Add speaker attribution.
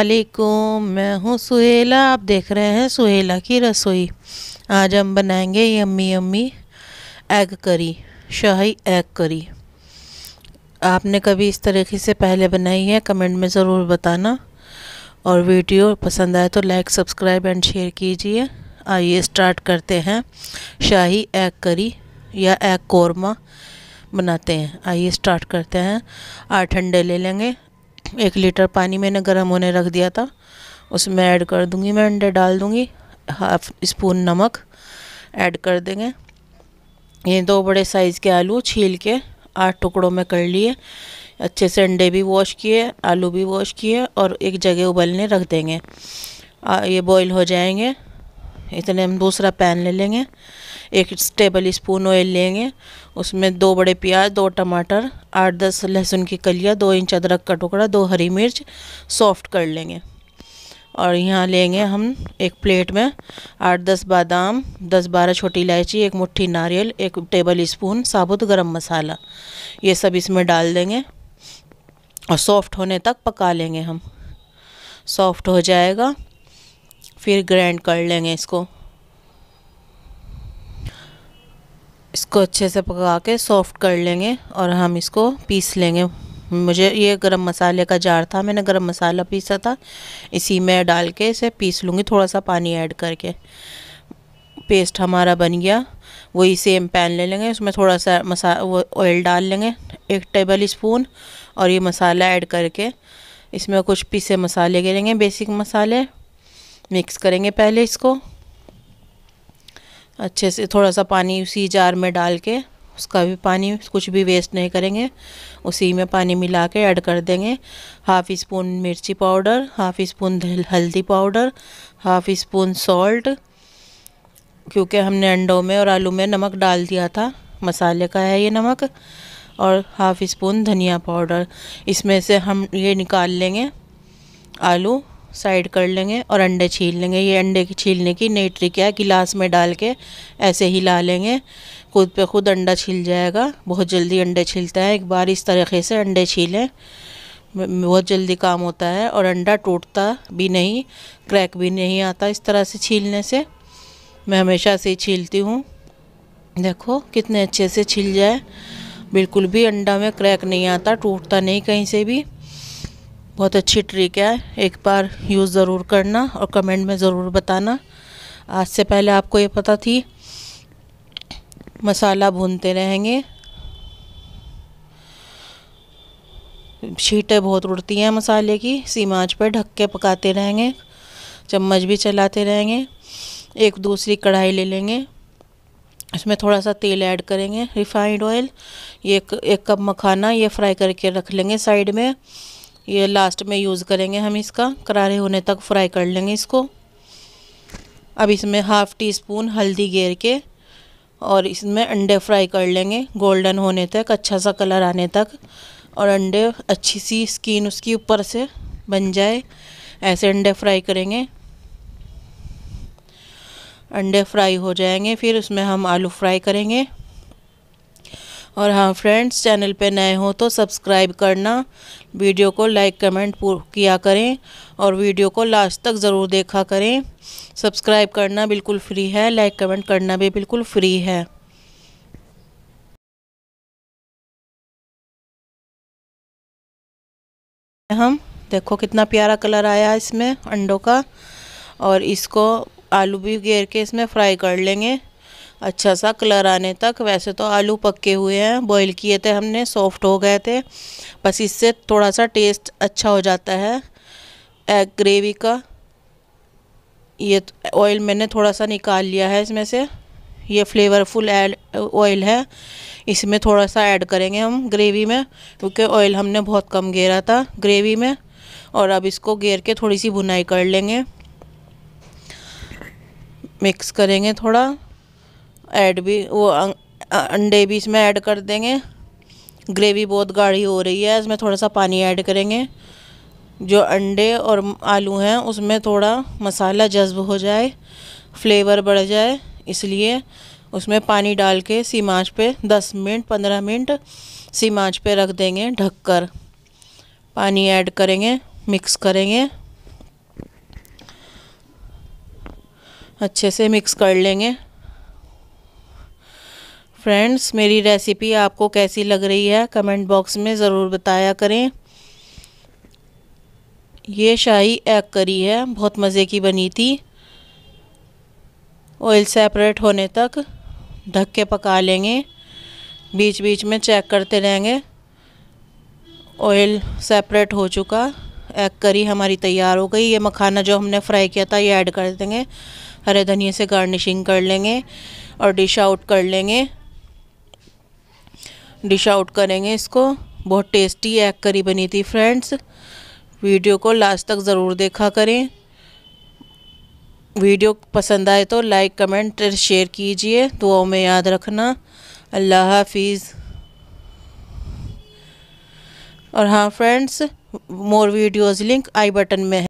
Speaker 1: वालेकुम मैं हूँ सुहेला आप देख रहे हैं सुहेला की रसोई आज हम बनाएंगे यम्मी यम्मी एग करी शाही एग करी आपने कभी इस तरीके से पहले बनाई है कमेंट में ज़रूर बताना और वीडियो पसंद आए तो लाइक सब्सक्राइब एंड शेयर कीजिए आइए स्टार्ट करते हैं शाही एग करी या एग कौरमा बनाते हैं आइए स्टार्ट करते हैं आठ अंडे ले लेंगे एक लीटर पानी मैंने गर्म होने रख दिया था उसमें ऐड कर दूंगी मैं अंडे डाल दूंगी हाफ स्पून नमक ऐड कर देंगे ये दो बड़े साइज़ के आलू छील के आठ टुकड़ों में कर लिए अच्छे से अंडे भी वॉश किए आलू भी वॉश किए और एक जगह उबलने रख देंगे आ, ये बॉईल हो जाएंगे इतने हम दूसरा पैन ले लेंगे एक टेबल स्पून ऑयल लेंगे उसमें दो बड़े प्याज दो टमाटर आठ दस लहसुन की कलिया दो इंच अदरक का टुकड़ा दो हरी मिर्च सॉफ्ट कर लेंगे और यहाँ लेंगे हम एक प्लेट में आठ दस बादाम दस बारह छोटी इलायची एक मुट्ठी नारियल एक टेबल स्पून साबुत गरम मसाला ये सब इसमें डाल देंगे और सॉफ्ट होने तक पका लेंगे हम सॉफ्ट हो जाएगा फिर ग्राइंड कर लेंगे इसको इसको अच्छे से पका के सॉफ्ट कर लेंगे और हम इसको पीस लेंगे मुझे ये गरम मसाले का जार था मैंने गरम मसाला पीसा था इसी में डाल के इसे पीस लूँगी थोड़ा सा पानी ऐड करके पेस्ट हमारा बन गया वही सेम पैन ले लेंगे उसमें थोड़ा सा मसा वो ऑयल डाल लेंगे एक टेबल स्पून और ये मसाला ऐड करके इसमें कुछ पीसे मसाले लेंगे बेसिक मसाले मिक्स करेंगे पहले इसको अच्छे से थोड़ा सा पानी उसी जार में डाल के उसका भी पानी कुछ भी वेस्ट नहीं करेंगे उसी में पानी मिला के ऐड कर देंगे हाफ़ स्पून मिर्ची पाउडर हाफ़ स्पून हल्दी पाउडर हाफ़ स्पून सॉल्ट क्योंकि हमने अंडों में और आलू में नमक डाल दिया था मसाले का है ये नमक और हाफ़ स्पून धनिया पाउडर इसमें से हम ये निकाल लेंगे आलू साइड कर लेंगे और अंडे छील लेंगे ये अंडे की छीलने की नई ट्रिक है गिलास में डाल के ऐसे ही ला लेंगे खुद पे खुद अंडा छिल जाएगा बहुत जल्दी अंडे छिलता है एक बार इस तरीके से अंडे छीलें बहुत जल्दी काम होता है और अंडा टूटता भी नहीं क्रैक भी नहीं आता इस तरह से छीलने से मैं हमेशा से छीलती हूँ देखो कितने अच्छे से छिल जाए बिल्कुल भी अंडा में क्रैक नहीं आता टूटता नहीं कहीं से भी बहुत अच्छी ट्रिक है एक बार यूज़ ज़रूर करना और कमेंट में ज़रूर बताना आज से पहले आपको ये पता थी मसाला भूनते रहेंगे छीटें बहुत उड़ती हैं मसाले की सीम आँच पर ढक के पकाते रहेंगे चम्मच भी चलाते रहेंगे एक दूसरी कढ़ाई ले लेंगे इसमें थोड़ा सा तेल ऐड करेंगे रिफाइंड ऑयल ये एक, एक कप मखाना ये फ्राई करके रख लेंगे साइड में ये लास्ट में यूज़ करेंगे हम इसका करारे होने तक फ्राई कर लेंगे इसको अब इसमें हाफ़ टी स्पून हल्दी गेर के और इसमें अंडे फ्राई कर लेंगे गोल्डन होने तक अच्छा सा कलर आने तक और अंडे अच्छी सी स्किन उसकी ऊपर से बन जाए ऐसे अंडे फ्राई करेंगे अंडे फ्राई हो जाएंगे फिर उसमें हम आलू फ्राई करेंगे और हाँ फ्रेंड्स चैनल पे नए हो तो सब्सक्राइब करना वीडियो को लाइक कमेंट किया करें और वीडियो को लास्ट तक ज़रूर देखा करें सब्सक्राइब करना बिल्कुल फ्री है लाइक कमेंट करना भी बिल्कुल फ्री है हम देखो कितना प्यारा कलर आया इसमें अंडों का और इसको आलू भी घेर के इसमें फ्राई कर लेंगे अच्छा सा कलर आने तक वैसे तो आलू पके हुए हैं बॉईल किए थे हमने सॉफ्ट हो गए थे बस इससे थोड़ा सा टेस्ट अच्छा हो जाता है एग ग्रेवी का ये ऑयल तो मैंने थोड़ा सा निकाल लिया है इसमें से ये फ्लेवरफुल ऑयल है इसमें थोड़ा सा ऐड करेंगे हम ग्रेवी में क्योंकि ऑयल हमने बहुत कम घेरा था ग्रेवी में और अब इसको घेर के थोड़ी सी भुनाई कर लेंगे मिक्स करेंगे थोड़ा ऐड भी वो अं, अंडे भी इसमें ऐड कर देंगे ग्रेवी बहुत गाढ़ी हो रही है इसमें थोड़ा सा पानी ऐड करेंगे जो अंडे और आलू हैं उसमें थोड़ा मसाला जज्ब हो जाए फ्लेवर बढ़ जाए इसलिए उसमें पानी डाल के सीमाच पे 10 मिनट 15 मिनट सीमाच पे रख देंगे ढककर पानी ऐड करेंगे मिक्स करेंगे अच्छे से मिक्स कर लेंगे फ्रेंड्स मेरी रेसिपी आपको कैसी लग रही है कमेंट बॉक्स में ज़रूर बताया करें ये शाही एग करी है बहुत मज़े की बनी थी ऑयल सेपरेट होने तक ढक के पका लेंगे बीच बीच में चेक करते रहेंगे ऑयल सेपरेट हो चुका एग करी हमारी तैयार हो गई ये मखाना जो हमने फ्राई किया था ये ऐड कर देंगे हरे धनिए से गार्निशिंग कर लेंगे और डिश आउट कर लेंगे डिश आउट करेंगे इसको बहुत टेस्टी एग करी बनी थी फ्रेंड्स वीडियो को लास्ट तक ज़रूर देखा करें वीडियो पसंद आए तो लाइक कमेंट शेयर कीजिए दुआओं में याद रखना अल्लाह हाफिज़ और हाँ friends more videos link i button में है